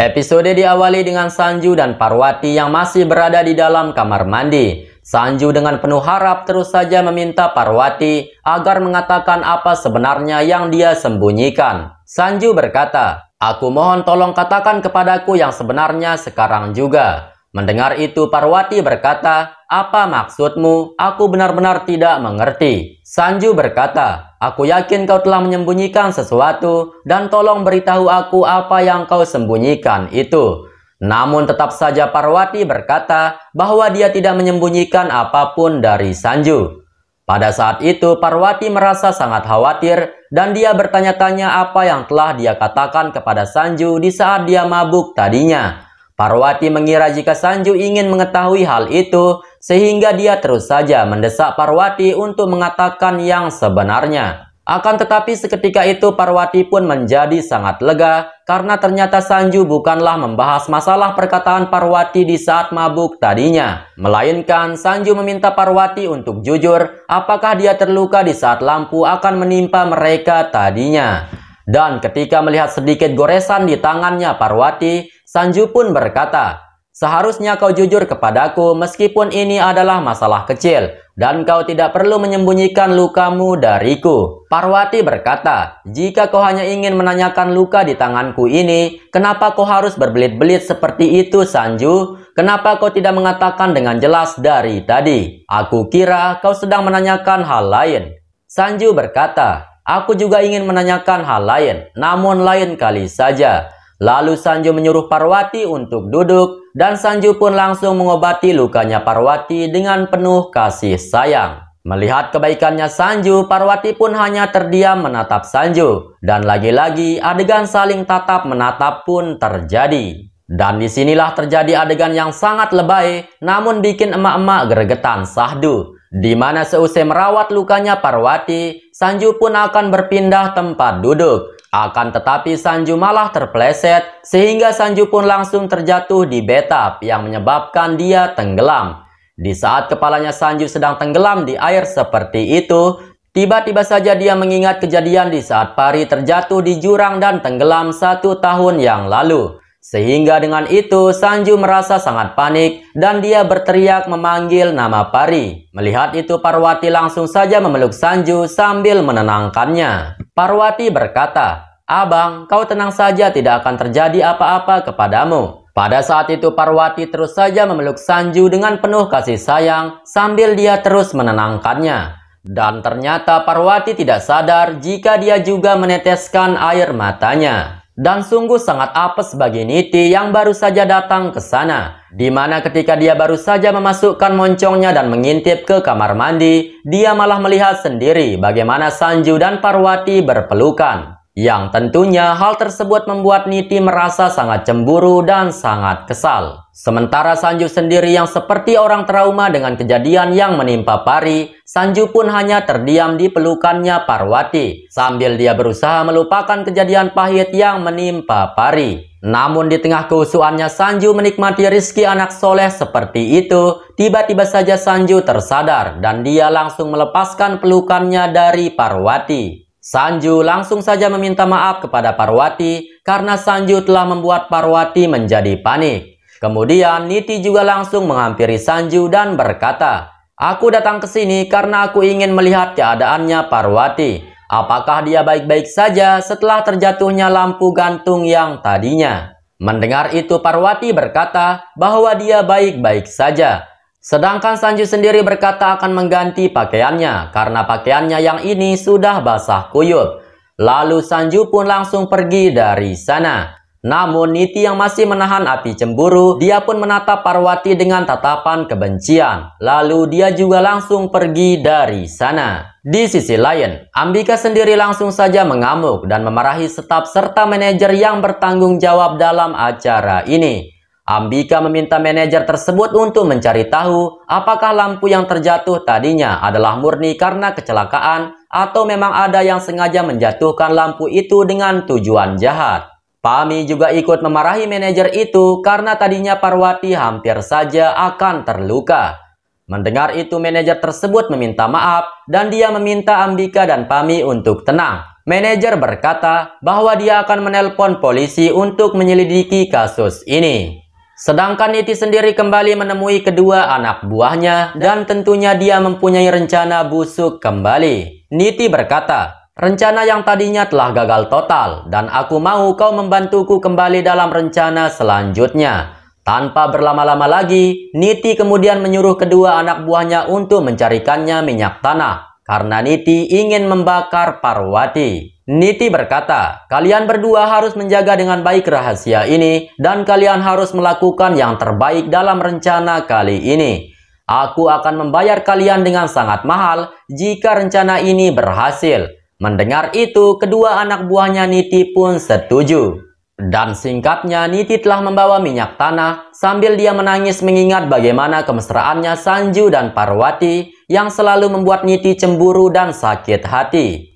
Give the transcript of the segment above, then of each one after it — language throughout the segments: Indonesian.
Episode diawali dengan Sanju dan Parwati yang masih berada di dalam kamar mandi. Sanju dengan penuh harap terus saja meminta Parwati agar mengatakan apa sebenarnya yang dia sembunyikan. Sanju berkata, Aku mohon tolong katakan kepadaku yang sebenarnya sekarang juga. Mendengar itu Parwati berkata, apa maksudmu? Aku benar-benar tidak mengerti. Sanju berkata, aku yakin kau telah menyembunyikan sesuatu dan tolong beritahu aku apa yang kau sembunyikan itu. Namun tetap saja Parwati berkata bahwa dia tidak menyembunyikan apapun dari Sanju. Pada saat itu Parwati merasa sangat khawatir dan dia bertanya-tanya apa yang telah dia katakan kepada Sanju di saat dia mabuk tadinya. Parwati mengira jika Sanju ingin mengetahui hal itu, sehingga dia terus saja mendesak Parwati untuk mengatakan yang sebenarnya. Akan tetapi seketika itu Parwati pun menjadi sangat lega karena ternyata Sanju bukanlah membahas masalah perkataan Parwati di saat mabuk tadinya. Melainkan Sanju meminta Parwati untuk jujur apakah dia terluka di saat lampu akan menimpa mereka tadinya. Dan ketika melihat sedikit goresan di tangannya Parwati, Sanju pun berkata, Seharusnya kau jujur kepadaku meskipun ini adalah masalah kecil dan kau tidak perlu menyembunyikan lukamu dariku. Parwati berkata, jika kau hanya ingin menanyakan luka di tanganku ini, kenapa kau harus berbelit-belit seperti itu Sanju? Kenapa kau tidak mengatakan dengan jelas dari tadi? Aku kira kau sedang menanyakan hal lain. Sanju berkata, Aku juga ingin menanyakan hal lain, namun lain kali saja. Lalu Sanju menyuruh Parwati untuk duduk dan Sanju pun langsung mengobati lukanya Parwati dengan penuh kasih sayang. Melihat kebaikannya Sanju, Parwati pun hanya terdiam menatap Sanju. Dan lagi-lagi adegan saling tatap menatap pun terjadi. Dan disinilah terjadi adegan yang sangat lebay, namun bikin emak-emak gregetan sahdu. Di mana seusai merawat lukanya Parwati, Sanju pun akan berpindah tempat duduk. Akan tetapi Sanju malah terpleset sehingga Sanju pun langsung terjatuh di betap yang menyebabkan dia tenggelam. Di saat kepalanya Sanju sedang tenggelam di air seperti itu, tiba-tiba saja dia mengingat kejadian di saat Pari terjatuh di jurang dan tenggelam satu tahun yang lalu. Sehingga dengan itu Sanju merasa sangat panik dan dia berteriak memanggil nama Pari. Melihat itu Parwati langsung saja memeluk Sanju sambil menenangkannya. Parwati berkata, Abang, kau tenang saja tidak akan terjadi apa-apa kepadamu. Pada saat itu Parwati terus saja memeluk Sanju dengan penuh kasih sayang sambil dia terus menenangkannya. Dan ternyata Parwati tidak sadar jika dia juga meneteskan air matanya. Dan sungguh sangat apes bagi Niti yang baru saja datang ke sana. di mana ketika dia baru saja memasukkan moncongnya dan mengintip ke kamar mandi, dia malah melihat sendiri bagaimana Sanju dan Parwati berpelukan. Yang tentunya hal tersebut membuat Niti merasa sangat cemburu dan sangat kesal. Sementara Sanju sendiri yang seperti orang trauma dengan kejadian yang menimpa Pari, Sanju pun hanya terdiam di pelukannya Parwati, sambil dia berusaha melupakan kejadian pahit yang menimpa Pari. Namun di tengah keusuhannya Sanju menikmati Rizki anak soleh seperti itu, tiba-tiba saja Sanju tersadar dan dia langsung melepaskan pelukannya dari Parwati. Sanju langsung saja meminta maaf kepada Parwati karena Sanju telah membuat Parwati menjadi panik. Kemudian Niti juga langsung menghampiri Sanju dan berkata, Aku datang ke sini karena aku ingin melihat keadaannya Parwati. Apakah dia baik-baik saja setelah terjatuhnya lampu gantung yang tadinya? Mendengar itu Parwati berkata bahwa dia baik-baik saja Sedangkan Sanju sendiri berkata akan mengganti pakaiannya karena pakaiannya yang ini sudah basah kuyup. Lalu Sanju pun langsung pergi dari sana. Namun Niti yang masih menahan api cemburu, dia pun menatap Parwati dengan tatapan kebencian. Lalu dia juga langsung pergi dari sana. Di sisi lain, Ambika sendiri langsung saja mengamuk dan memarahi staf serta manajer yang bertanggung jawab dalam acara ini. Ambika meminta manajer tersebut untuk mencari tahu apakah lampu yang terjatuh tadinya adalah murni karena kecelakaan atau memang ada yang sengaja menjatuhkan lampu itu dengan tujuan jahat. Pami juga ikut memarahi manajer itu karena tadinya Parwati hampir saja akan terluka. Mendengar itu manajer tersebut meminta maaf dan dia meminta Ambika dan Pami untuk tenang. Manajer berkata bahwa dia akan menelpon polisi untuk menyelidiki kasus ini. Sedangkan Iti sendiri kembali menemui kedua anak buahnya dan tentunya dia mempunyai rencana busuk kembali. Niti berkata, Rencana yang tadinya telah gagal total dan aku mau kau membantuku kembali dalam rencana selanjutnya. Tanpa berlama-lama lagi, Niti kemudian menyuruh kedua anak buahnya untuk mencarikannya minyak tanah karena Niti ingin membakar Parwati. Niti berkata, kalian berdua harus menjaga dengan baik rahasia ini dan kalian harus melakukan yang terbaik dalam rencana kali ini. Aku akan membayar kalian dengan sangat mahal jika rencana ini berhasil. Mendengar itu, kedua anak buahnya Niti pun setuju. Dan singkatnya, Niti telah membawa minyak tanah sambil dia menangis mengingat bagaimana kemesraannya Sanju dan Parwati yang selalu membuat Niti cemburu dan sakit hati.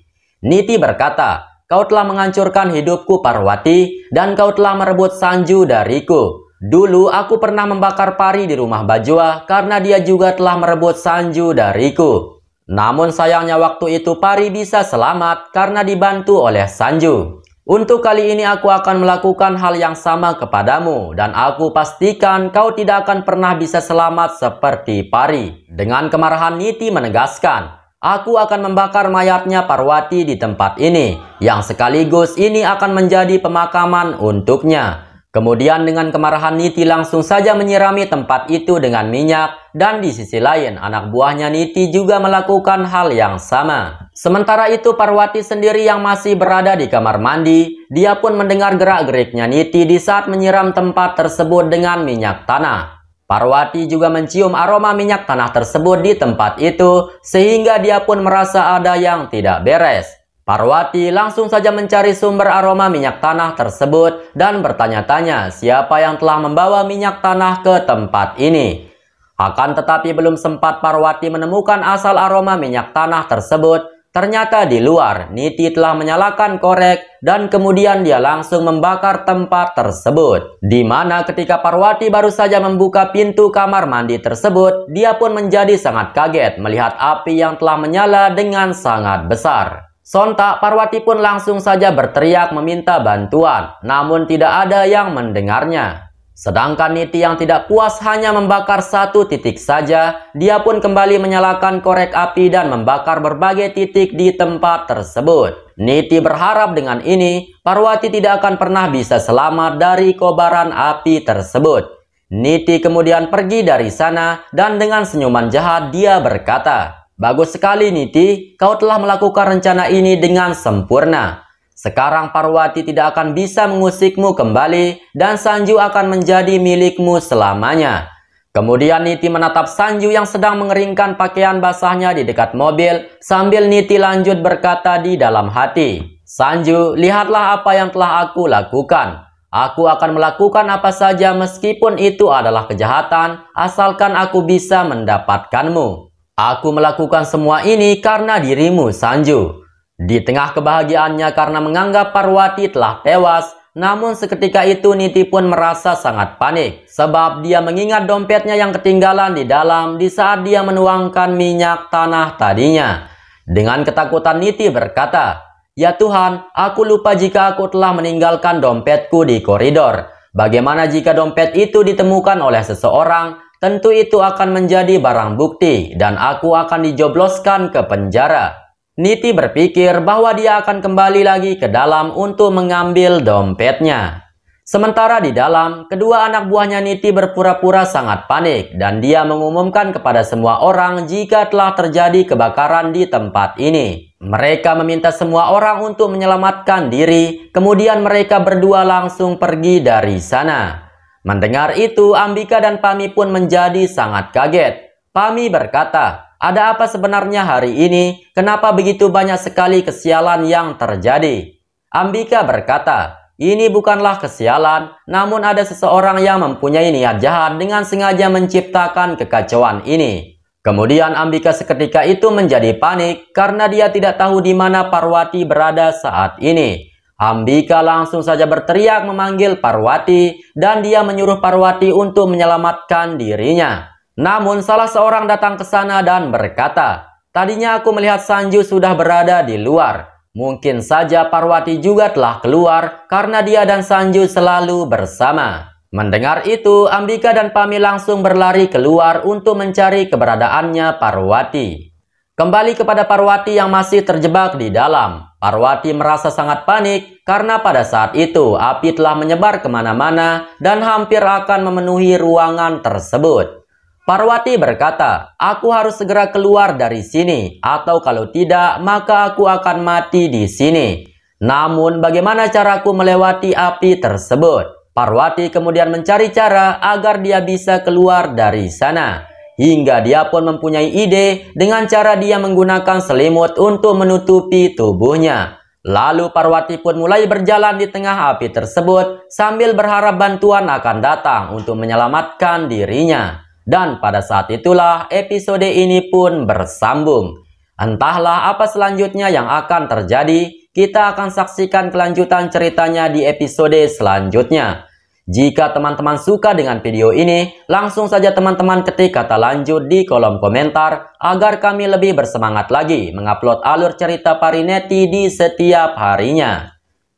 Niti berkata, Kau telah menghancurkan hidupku Parwati dan kau telah merebut Sanju dariku. Dulu aku pernah membakar pari di rumah Bajwa karena dia juga telah merebut Sanju dariku. Namun sayangnya waktu itu pari bisa selamat karena dibantu oleh Sanju. Untuk kali ini aku akan melakukan hal yang sama kepadamu dan aku pastikan kau tidak akan pernah bisa selamat seperti Pari. Dengan kemarahan Niti menegaskan, Aku akan membakar mayatnya Parwati di tempat ini, yang sekaligus ini akan menjadi pemakaman untuknya. Kemudian dengan kemarahan Niti langsung saja menyirami tempat itu dengan minyak dan di sisi lain anak buahnya Niti juga melakukan hal yang sama. Sementara itu Parwati sendiri yang masih berada di kamar mandi, dia pun mendengar gerak-geriknya Niti di saat menyiram tempat tersebut dengan minyak tanah. Parwati juga mencium aroma minyak tanah tersebut di tempat itu sehingga dia pun merasa ada yang tidak beres. Parwati langsung saja mencari sumber aroma minyak tanah tersebut dan bertanya-tanya siapa yang telah membawa minyak tanah ke tempat ini. Akan tetapi belum sempat Parwati menemukan asal aroma minyak tanah tersebut Ternyata di luar, Niti telah menyalakan korek dan kemudian dia langsung membakar tempat tersebut. Di mana ketika Parwati baru saja membuka pintu kamar mandi tersebut, dia pun menjadi sangat kaget melihat api yang telah menyala dengan sangat besar. Sontak Parwati pun langsung saja berteriak meminta bantuan, namun tidak ada yang mendengarnya. Sedangkan Niti yang tidak puas hanya membakar satu titik saja, dia pun kembali menyalakan korek api dan membakar berbagai titik di tempat tersebut. Niti berharap dengan ini, Parwati tidak akan pernah bisa selamat dari kobaran api tersebut. Niti kemudian pergi dari sana dan dengan senyuman jahat dia berkata, Bagus sekali Niti, kau telah melakukan rencana ini dengan sempurna. Sekarang Parwati tidak akan bisa mengusikmu kembali dan Sanju akan menjadi milikmu selamanya. Kemudian Niti menatap Sanju yang sedang mengeringkan pakaian basahnya di dekat mobil sambil Niti lanjut berkata di dalam hati. Sanju, lihatlah apa yang telah aku lakukan. Aku akan melakukan apa saja meskipun itu adalah kejahatan, asalkan aku bisa mendapatkanmu. Aku melakukan semua ini karena dirimu, Sanju. Di tengah kebahagiaannya karena menganggap Parwati telah tewas, namun seketika itu Niti pun merasa sangat panik sebab dia mengingat dompetnya yang ketinggalan di dalam di saat dia menuangkan minyak tanah tadinya. Dengan ketakutan Niti berkata, Ya Tuhan, aku lupa jika aku telah meninggalkan dompetku di koridor. Bagaimana jika dompet itu ditemukan oleh seseorang? Tentu itu akan menjadi barang bukti dan aku akan dijobloskan ke penjara. Niti berpikir bahwa dia akan kembali lagi ke dalam untuk mengambil dompetnya. Sementara di dalam, kedua anak buahnya Niti berpura-pura sangat panik dan dia mengumumkan kepada semua orang jika telah terjadi kebakaran di tempat ini. Mereka meminta semua orang untuk menyelamatkan diri, kemudian mereka berdua langsung pergi dari sana. Mendengar itu, Ambika dan Pami pun menjadi sangat kaget. Pami berkata, ada apa sebenarnya hari ini? Kenapa begitu banyak sekali kesialan yang terjadi? Ambika berkata, ini bukanlah kesialan, namun ada seseorang yang mempunyai niat jahat dengan sengaja menciptakan kekacauan ini. Kemudian Ambika seketika itu menjadi panik karena dia tidak tahu di mana Parwati berada saat ini. Ambika langsung saja berteriak memanggil Parwati dan dia menyuruh Parwati untuk menyelamatkan dirinya. Namun salah seorang datang ke sana dan berkata, Tadinya aku melihat Sanju sudah berada di luar. Mungkin saja Parwati juga telah keluar karena dia dan Sanju selalu bersama. Mendengar itu, Ambika dan Pami langsung berlari keluar untuk mencari keberadaannya Parwati. Kembali kepada Parwati yang masih terjebak di dalam. Parwati merasa sangat panik karena pada saat itu api telah menyebar kemana-mana dan hampir akan memenuhi ruangan tersebut. Parwati berkata, aku harus segera keluar dari sini, atau kalau tidak maka aku akan mati di sini. Namun bagaimana caraku melewati api tersebut? Parwati kemudian mencari cara agar dia bisa keluar dari sana. Hingga dia pun mempunyai ide dengan cara dia menggunakan selimut untuk menutupi tubuhnya. Lalu Parwati pun mulai berjalan di tengah api tersebut sambil berharap bantuan akan datang untuk menyelamatkan dirinya. Dan pada saat itulah episode ini pun bersambung. Entahlah apa selanjutnya yang akan terjadi, kita akan saksikan kelanjutan ceritanya di episode selanjutnya. Jika teman-teman suka dengan video ini, langsung saja teman-teman ketik kata lanjut di kolom komentar agar kami lebih bersemangat lagi mengupload alur cerita Parineti di setiap harinya.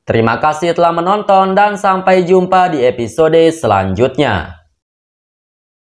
Terima kasih telah menonton dan sampai jumpa di episode selanjutnya.